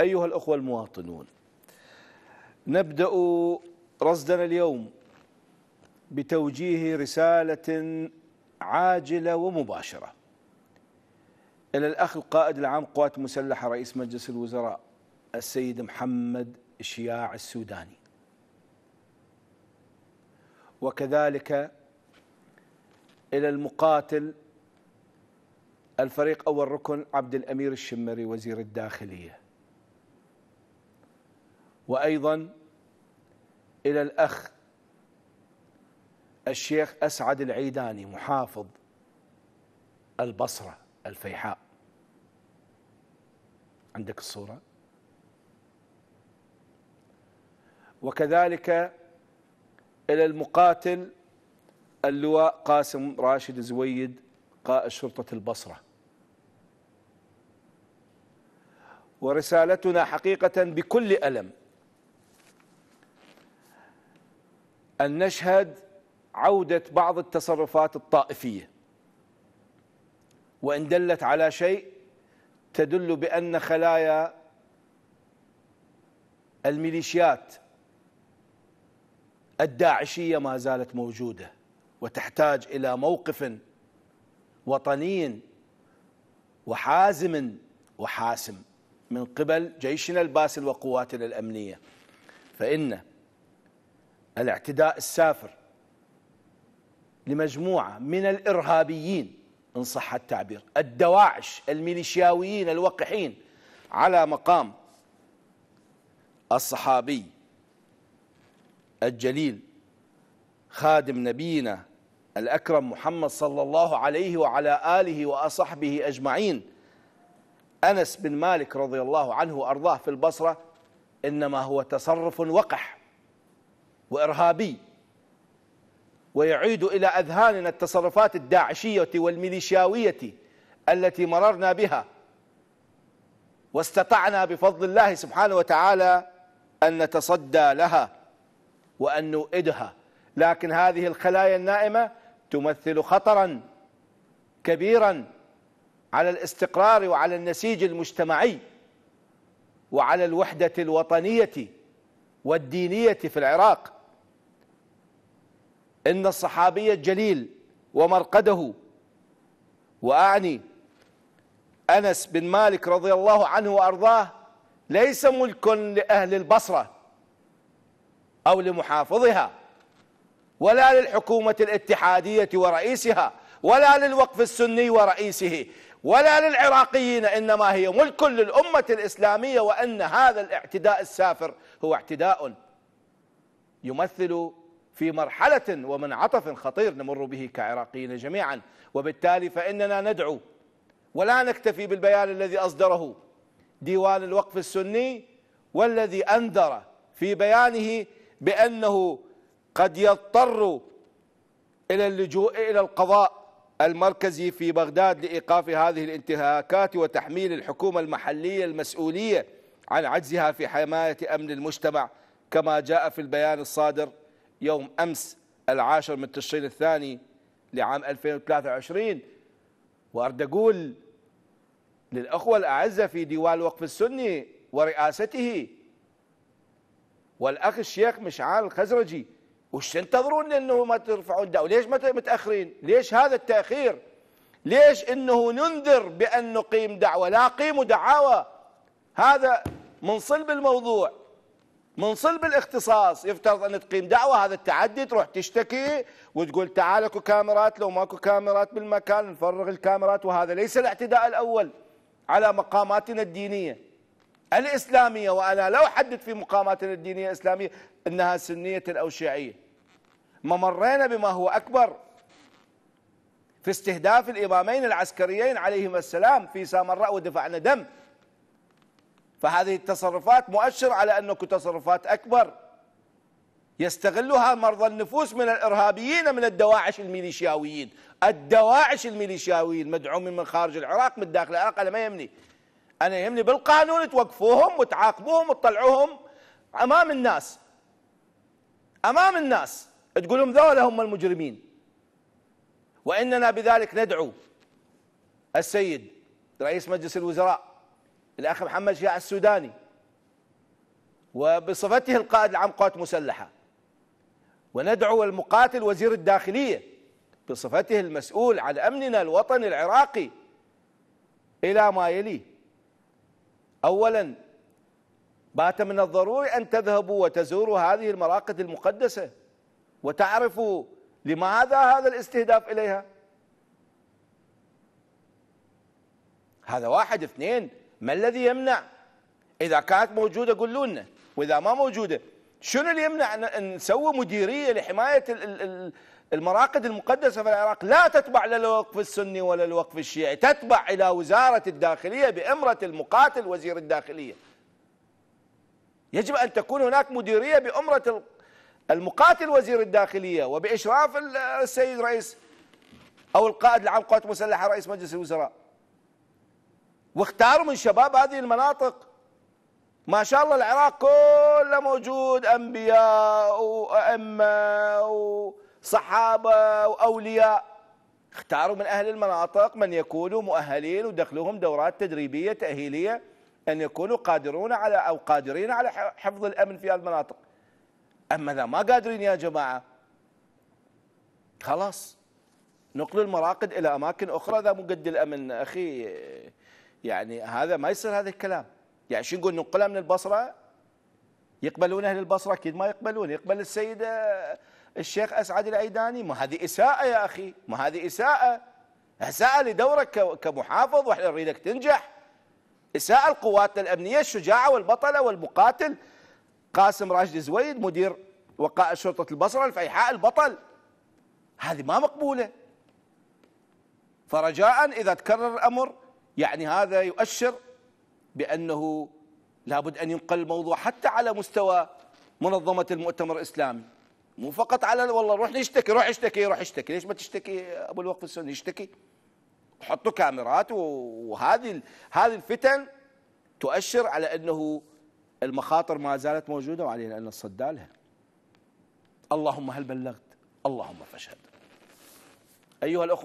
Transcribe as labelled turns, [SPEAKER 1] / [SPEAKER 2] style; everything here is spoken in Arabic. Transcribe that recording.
[SPEAKER 1] أيها الأخوة المواطنون نبدأ رصدنا اليوم بتوجيه رسالة عاجلة ومباشرة إلى الأخ القائد العام قوات مسلحة رئيس مجلس الوزراء السيد محمد شياع السوداني وكذلك إلى المقاتل الفريق أول ركن عبد الأمير الشمري وزير الداخلية وأيضا إلى الأخ الشيخ أسعد العيداني محافظ البصرة الفيحاء عندك الصورة وكذلك إلى المقاتل اللواء قاسم راشد زويد قائد شرطة البصرة ورسالتنا حقيقة بكل ألم أن نشهد عودة بعض التصرفات الطائفية وإن دلت على شيء تدل بأن خلايا الميليشيات الداعشية ما زالت موجودة وتحتاج إلى موقف وطني وحازم وحاسم من قبل جيشنا الباسل وقواتنا الأمنية فإن الاعتداء السافر لمجموعة من الإرهابيين إن صح التعبير الدواعش الميليشياويين الوقحين على مقام الصحابي الجليل خادم نبينا الأكرم محمد صلى الله عليه وعلى آله وأصحبه أجمعين أنس بن مالك رضي الله عنه وأرضاه في البصرة إنما هو تصرف وقح وإرهابي ويعيد إلى أذهاننا التصرفات الداعشية والميليشياوية التي مررنا بها واستطعنا بفضل الله سبحانه وتعالى أن نتصدى لها وأن نؤدها لكن هذه الخلايا النائمة تمثل خطرا كبيرا على الاستقرار وعلى النسيج المجتمعي وعلى الوحدة الوطنية والدينية في العراق إن الصحابي الجليل ومرقده وأعني أنس بن مالك رضي الله عنه وأرضاه ليس ملك لأهل البصرة أو لمحافظها ولا للحكومة الاتحادية ورئيسها ولا للوقف السني ورئيسه ولا للعراقيين إنما هي ملك للأمة الإسلامية وأن هذا الاعتداء السافر هو اعتداء يمثل في مرحلة ومنعطف خطير نمر به كعراقيين جميعا وبالتالي فإننا ندعو ولا نكتفي بالبيان الذي أصدره ديوان الوقف السني والذي أنذر في بيانه بأنه قد يضطر إلى اللجوء إلى القضاء المركزي في بغداد لإيقاف هذه الانتهاكات وتحميل الحكومة المحلية المسؤولية عن عجزها في حماية أمن المجتمع كما جاء في البيان الصادر يوم أمس العاشر من تشرين الثاني لعام 2023 وأرد أقول للأخوة الأعزة في ديوان الوقف السني ورئاسته والأخ الشيخ مشعال الخزرجي وش تنتظرون لأنه ما ترفعون دعوه؟ ليش ما متاخرين؟ ليش هذا التاخير؟ ليش انه ننذر بان نقيم دعوه؟ لا قيموا دعاوى هذا من صلب الموضوع من صلب الاختصاص يفترض ان تقيم دعوه هذا التعدي تروح تشتكي وتقول تعال اكو كاميرات لو ماكو كاميرات بالمكان نفرغ الكاميرات وهذا ليس الاعتداء الاول على مقاماتنا الدينيه الاسلاميه وانا لا احدد في مقاماتنا الدينيه الاسلاميه انها سنيه او شيعيه ما مرينا بما هو اكبر في استهداف الامامين العسكريين عليهما السلام في سامراء ودفعنا دم فهذه التصرفات مؤشر على أنك تصرفات أكبر يستغلها مرضى النفوس من الإرهابيين من الدواعش الميليشياويين الدواعش الميليشياويين مدعومين من خارج العراق من داخل العراق أنا ما يهمني أنا يهمني بالقانون توقفوهم وتعاقبوهم وتطلعوهم أمام الناس أمام الناس تقولهم ذولا هم المجرمين وإننا بذلك ندعو السيد رئيس مجلس الوزراء الأخ محمد شيع السوداني وبصفته القائد العام قوات مسلحة وندعو المقاتل وزير الداخلية بصفته المسؤول عن أمننا الوطني العراقي إلى ما يلي أولا بات من الضروري أن تذهبوا وتزوروا هذه المراقد المقدسة وتعرفوا لماذا هذا الاستهداف إليها هذا واحد اثنين ما الذي يمنع اذا كانت موجوده قولوا لنا واذا ما موجوده شنو اللي يمنع ان نسوي مديريه لحمايه المراقد المقدسه في العراق لا تتبع لا الوقف السني ولا الوقف الشيعي تتبع الى وزاره الداخليه بامره المقاتل وزير الداخليه يجب ان تكون هناك مديريه بامره المقاتل وزير الداخليه وباشراف السيد رئيس او القائد العام قوات المسلحه رئيس مجلس الوزراء واختاروا من شباب هذه المناطق ما شاء الله العراق كله موجود انبياء وائمه وصحابه واولياء اختاروا من اهل المناطق من يكونوا مؤهلين ودخلوهم دورات تدريبيه تاهيليه ان يكونوا قادرون على او قادرين على حفظ الامن في هذه المناطق اما اذا ما قادرين يا جماعه خلاص نقل المراقد الى اماكن اخرى اذا مو قد الامن اخي يعني هذا ما يصير هذا الكلام يعني شو نقول ننقلها من البصره يقبلون اهل البصره اكيد ما يقبلون يقبل السيد آه، الشيخ اسعد العيداني ما هذه اساءه يا اخي ما هذه اساءه اساءه لدورك كمحافظ واحنا نريدك تنجح اساءه لقواتنا الامنيه الشجاعه والبطله والمقاتل قاسم راشد زويد مدير وقائع شرطه البصره الفيحاء البطل هذه ما مقبوله فرجاء اذا تكرر الامر يعني هذا يؤشر بأنه لابد أن ينقل الموضوع حتى على مستوى منظمة المؤتمر الإسلامي مو فقط على والله روح نشتكي روح اشتكي روح اشتكي ليش ما تشتكي أبو الوقف السني يشتكي حطوا كاميرات وهذه هذه الفتن تؤشر على أنه المخاطر ما زالت موجودة وعلينا أن نصدى لها اللهم هل بلغت اللهم فاشهد أيها الأخوة